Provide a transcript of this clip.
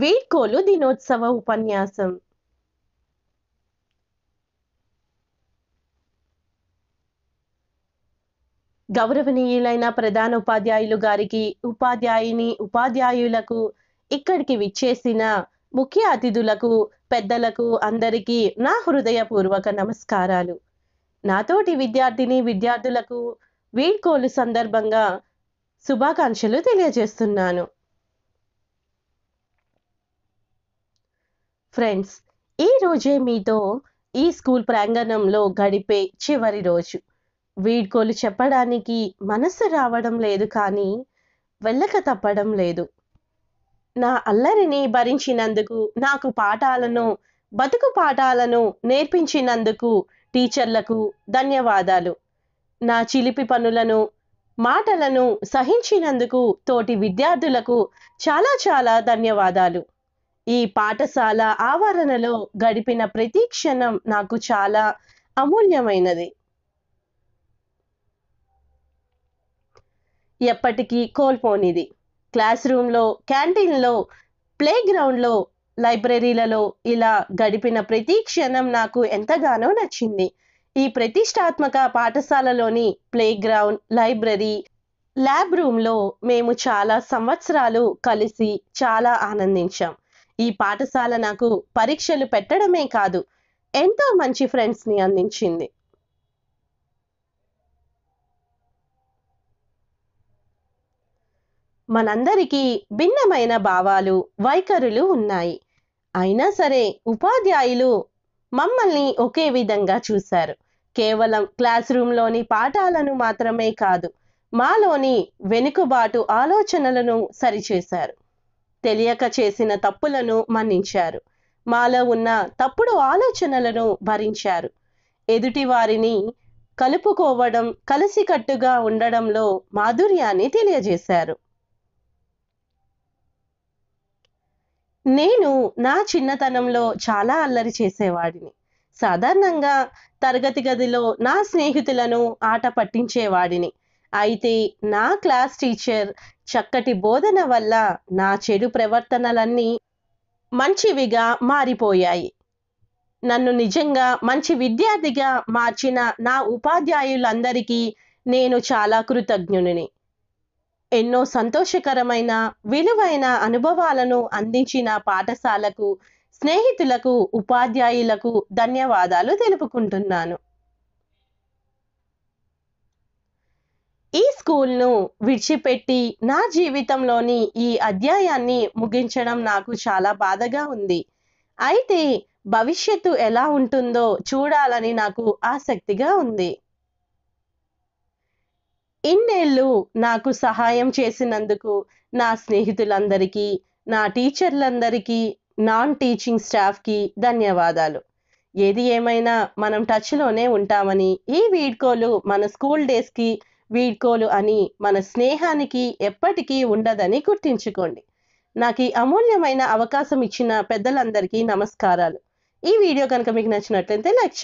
వీడ్కోలు దినోత్సవ ఉపన్యాసం గౌరవనీయులైన ప్రధాన ఉపాధ్యాయులు గారికి ఉపాధ్యాయుని ఉపాధ్యాయులకు ఇక్కడికి విచ్చేసిన ముఖ్య అతిథులకు పెద్దలకు అందరికీ నా హృదయపూర్వక నమస్కారాలు నాతోటి విద్యార్థిని విద్యార్థులకు వీడ్కోలు సందర్భంగా శుభాకాంక్షలు తెలియజేస్తున్నాను ఫ్రెండ్స్ ఈ రోజే మీతో ఈ స్కూల్ ప్రాంగణంలో గడిపే చివరి రోజు వీడ్కోలు చెప్పడానికి మనసు రావడం లేదు కానీ వెళ్ళక తప్పడం లేదు నా అల్లరిని భరించినందుకు నాకు పాఠాలను బతుకు పాఠాలను నేర్పించినందుకు టీచర్లకు ధన్యవాదాలు నా చిలిపి పనులను మాటలను సహించినందుకు తోటి విద్యార్థులకు చాలా చాలా ధన్యవాదాలు ఈ పాఠశాల ఆవరణలో గడిపిన ప్రతి క్షణం నాకు చాలా అమూల్యమైనది ఎప్పటికీ కోల్పోనిది క్లాస్ రూమ్లో క్యాంటీన్లో ప్లే గ్రౌండ్లో లైబ్రరీలలో ఇలా గడిపిన ప్రతి క్షణం నాకు ఎంతగానో నచ్చింది ఈ ప్రతిష్టాత్మక పాఠశాలలోని ప్లే గ్రౌండ్ లైబ్రరీ ల్యాబ్ రూమ్లో మేము చాలా సంవత్సరాలు కలిసి చాలా ఆనందించాం ఈ పాఠశాల నాకు పరీక్షలు పెట్టడమే కాదు ఎంతో మంచి ఫ్రెండ్స్ని అందించింది మనందరికీ భిన్నమైన భావాలు వైఖరులు ఉన్నాయి అయినా సరే ఉపాధ్యాయులు మమ్మల్ని ఒకే విధంగా చూశారు కేవలం క్లాస్ రూమ్లోని పాఠాలను మాత్రమే కాదు మాలోని వెనుకబాటు ఆలోచనలను సరిచేశారు తెలియక చేసిన తప్పులను మన్నించారు మాలో ఉన్న తప్పుడు ఆలోచనలను భరించారు ఎదుటి వారిని కలుపుకోవడం కలిసికట్టుగా ఉండడంలో మాధుర్యాన్ని తెలియజేశారు నేను నా చిన్నతనంలో చాలా అల్లరి చేసేవాడిని సాధారణంగా తరగతి గదిలో నా స్నేహితులను ఆట పట్టించేవాడిని అయితే నా క్లాస్ టీచర్ చక్కటి బోధన వల్ల నా చెడు ప్రవర్తనలన్నీ మంచివిగా మారిపోయాయి నన్ను నిజంగా మంచి విద్యార్థిగా మార్చిన నా ఉపాధ్యాయులందరికీ నేను చాలా కృతజ్ఞుని ఎన్నో సంతోషకరమైన విలువైన అనుభవాలను అందించిన పాఠశాలకు స్నేహితులకు ఉపాధ్యాయులకు ధన్యవాదాలు తెలుపుకుంటున్నాను స్కూల్ను విడిచిపెట్టి నా జీవితంలోని ఈ అధ్యాయాన్ని ముగించడం నాకు చాలా బాధగా ఉంది అయితే భవిష్యత్తు ఎలా ఉంటుందో చూడాలని నాకు ఆసక్తిగా ఉంది ఇన్నేళ్ళు నాకు సహాయం చేసినందుకు నా స్నేహితులందరికీ నా టీచర్లందరికీ నాన్ టీచింగ్ స్టాఫ్కి ధన్యవాదాలు ఏది ఏమైనా మనం టచ్లోనే ఉంటామని ఈ వీడ్కోలు మన స్కూల్ డేస్కి వీడ్కోలు అని మన స్నేహానికి ఎప్పటికీ ఉండదని గుర్తించుకోండి నాకు ఈ అమూల్యమైన అవకాశం ఇచ్చిన పెద్దలందరికీ నమస్కారాలు ఈ వీడియో కనుక మీకు నచ్చినట్లయితే లైక్